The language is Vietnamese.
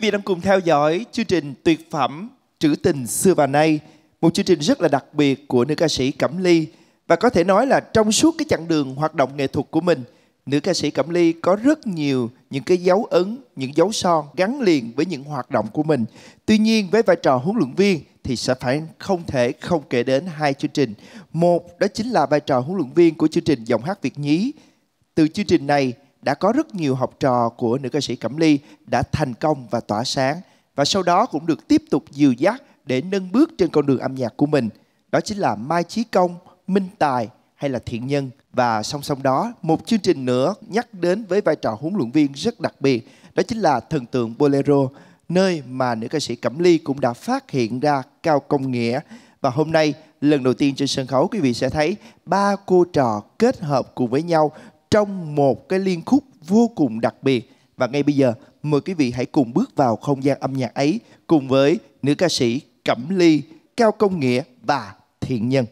Quý vị đang cùng theo dõi chương trình tuyệt phẩm Trữ tình xưa và nay, một chương trình rất là đặc biệt của nữ ca sĩ Cẩm Ly và có thể nói là trong suốt cái chặng đường hoạt động nghệ thuật của mình, nữ ca sĩ Cẩm Ly có rất nhiều những cái dấu ấn, những dấu son gắn liền với những hoạt động của mình. Tuy nhiên với vai trò huấn luyện viên thì sẽ phải không thể không kể đến hai chương trình. Một đó chính là vai trò huấn luyện viên của chương trình giọng hát Việt nhí. Từ chương trình này đã có rất nhiều học trò của nữ ca sĩ Cẩm Ly đã thành công và tỏa sáng và sau đó cũng được tiếp tục dìu dắt để nâng bước trên con đường âm nhạc của mình. Đó chính là Mai Chí Công, Minh Tài hay là Thiện Nhân. Và song song đó, một chương trình nữa nhắc đến với vai trò huấn luyện viên rất đặc biệt, đó chính là thần tượng Bolero, nơi mà nữ ca sĩ Cẩm Ly cũng đã phát hiện ra Cao Công Nghĩa. Và hôm nay, lần đầu tiên trên sân khấu quý vị sẽ thấy ba cô trò kết hợp cùng với nhau trong một cái liên khúc vô cùng đặc biệt và ngay bây giờ mời quý vị hãy cùng bước vào không gian âm nhạc ấy cùng với nữ ca sĩ Cẩm Ly, Cao Công Nghĩa và Thiện Nhân.